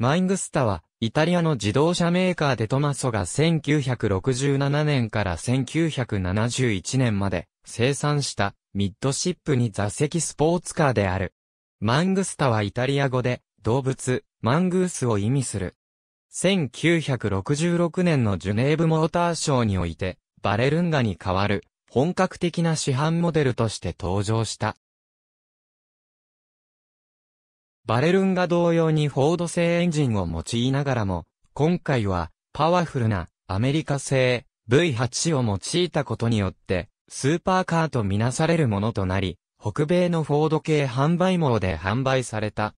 マイングスタは、イタリアの自動車メーカーでトマソが1967年から1971年まで生産したミッドシップに座席スポーツカーである。マングスタはイタリア語で動物、マングースを意味する。1966年のジュネーブモーターショーにおいてバレルンガに代わる本格的な市販モデルとして登場した。バレルンが同様にフォード製エンジンを用いながらも、今回はパワフルなアメリカ製 V8 を用いたことによって、スーパーカーとみなされるものとなり、北米のフォード系販売網で販売された。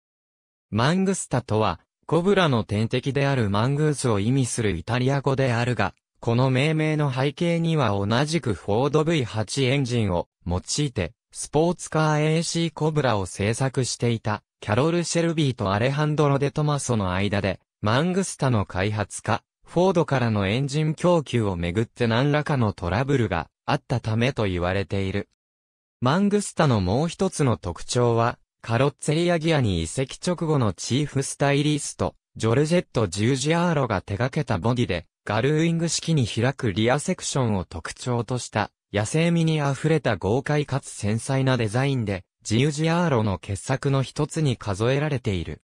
マングスタとは、コブラの天敵であるマングースを意味するイタリア語であるが、この命名の背景には同じくフォード V8 エンジンを用いて、スポーツカー AC コブラを製作していたキャロル・シェルビーとアレハンドロ・デ・トマソの間で、マングスタの開発家、フォードからのエンジン供給をめぐって何らかのトラブルがあったためと言われている。マングスタのもう一つの特徴は、カロッツェリアギアに移籍直後のチーフスタイリスト、ジョルジェット・ジュージアーロが手掛けたボディで、ガルーイング式に開くリアセクションを特徴とした、野生味に溢れた豪快かつ繊細なデザインで、ジウジアーロの傑作の一つに数えられている。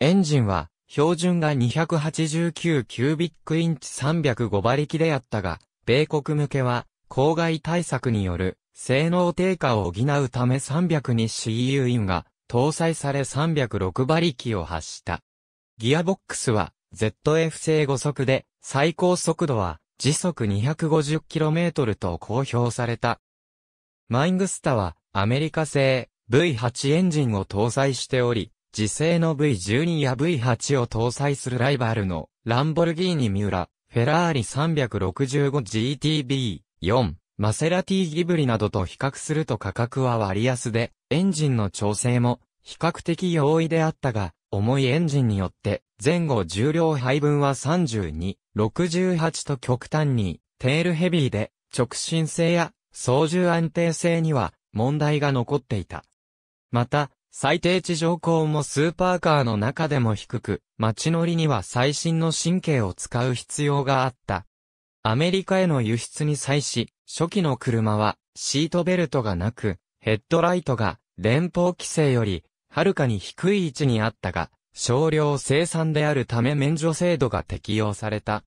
エンジンは、標準が289キュービックインチ305馬力であったが、米国向けは、公害対策による、性能低下を補うため3 0 2 CU インが、搭載され306馬力を発した。ギアボックスは、ZF 製5速で、最高速度は、時速 250km と公表された。マイングスタは、アメリカ製 V8 エンジンを搭載しており、自製の V12 や V8 を搭載するライバルのランボルギーニミューラ、フェラーリ 365GTB、4、マセラティギブリなどと比較すると価格は割安で、エンジンの調整も比較的容易であったが、重いエンジンによって前後重量配分は32、68と極端にテールヘビーで直進性や操縦安定性には問題が残っていた。また、最低地上高もスーパーカーの中でも低く、街乗りには最新の神経を使う必要があった。アメリカへの輸出に際し、初期の車はシートベルトがなく、ヘッドライトが連邦規制よりはるかに低い位置にあったが、少量生産であるため免除制度が適用された。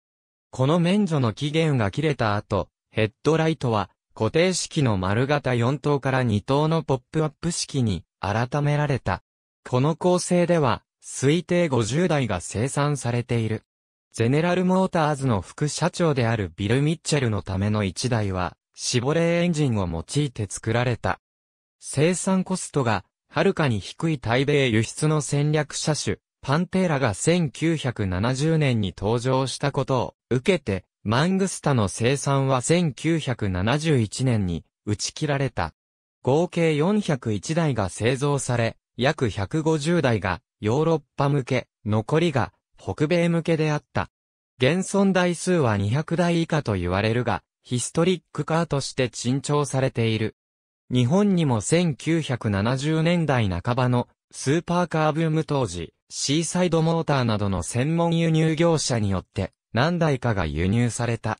この免除の期限が切れた後、ヘッドライトは固定式の丸型4等から2等のポップアップ式に改められた。この構成では、推定50台が生産されている。ゼネラルモーターズの副社長であるビル・ミッチェルのための1台は、シボレーエンジンを用いて作られた。生産コストが、はるかに低い台米輸出の戦略車種、パンテーラが1970年に登場したことを受けて、マングスタの生産は1971年に打ち切られた。合計401台が製造され、約150台がヨーロッパ向け、残りが北米向けであった。現存台数は200台以下と言われるが、ヒストリックカーとして珍重されている。日本にも1970年代半ばのスーパーカーブーム当時、シーサイドモーターなどの専門輸入業者によって何台かが輸入された。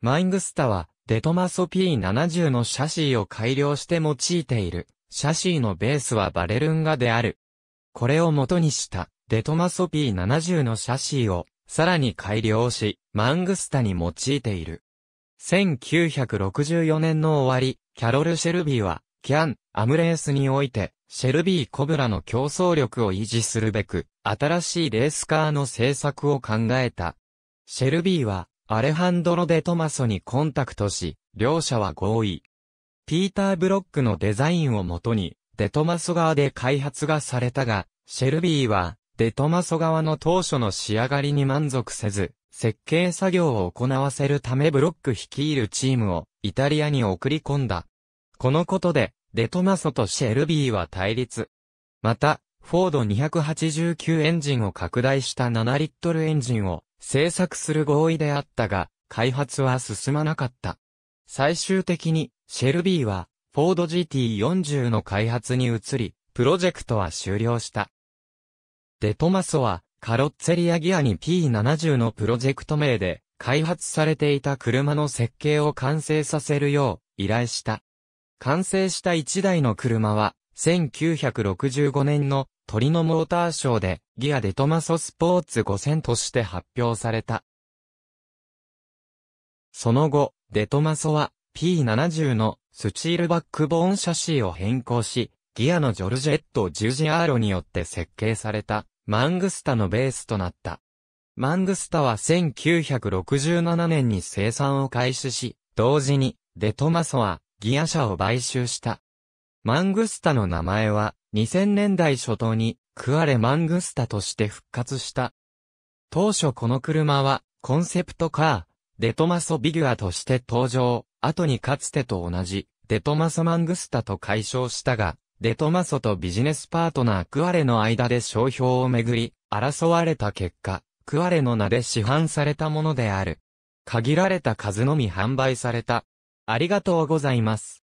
マイングスタは、デトマソ P70 のシャシーを改良して用いている。シャシーのベースはバレルンガである。これを元にした、デトマソ P70 のシャシーを、さらに改良し、マングスタに用いている。1964年の終わり、キャロル・シェルビーは、キャン、アムレースにおいて、シェルビー・コブラの競争力を維持するべく、新しいレースカーの製作を考えた。シェルビーは、アレハンドロ・デ・トマソにコンタクトし、両者は合意。ピーター・ブロックのデザインをもとに、デトマソ側で開発がされたが、シェルビーは、デトマソ側の当初の仕上がりに満足せず、設計作業を行わせるためブロック率いるチームをイタリアに送り込んだ。このことで、デトマソとシェルビーは対立。また、フォード289エンジンを拡大した7リットルエンジンを制作する合意であったが、開発は進まなかった。最終的に、シェルビーは、フォード GT40 の開発に移り、プロジェクトは終了した。デトマソは、カロッツェリアギアに P70 のプロジェクト名で、開発されていた車の設計を完成させるよう、依頼した。完成した1台の車は、1965年の鳥のモーターショーでギアデトマソスポーツ5000として発表された。その後、デトマソは P70 のスチールバックボーンシャシーを変更し、ギアのジョルジェットジュジアーロによって設計されたマングスタのベースとなった。マングスタは1967年に生産を開始し、同時にデトマソはギア車を買収した。マングスタの名前は、2000年代初頭に、クアレ・マングスタとして復活した。当初この車は、コンセプトカー、デトマソビギュアとして登場、後にかつてと同じ、デトマソマングスタと解消したが、デトマソとビジネスパートナークアレの間で商標をめぐり、争われた結果、クアレの名で市販されたものである。限られた数のみ販売された。ありがとうございます。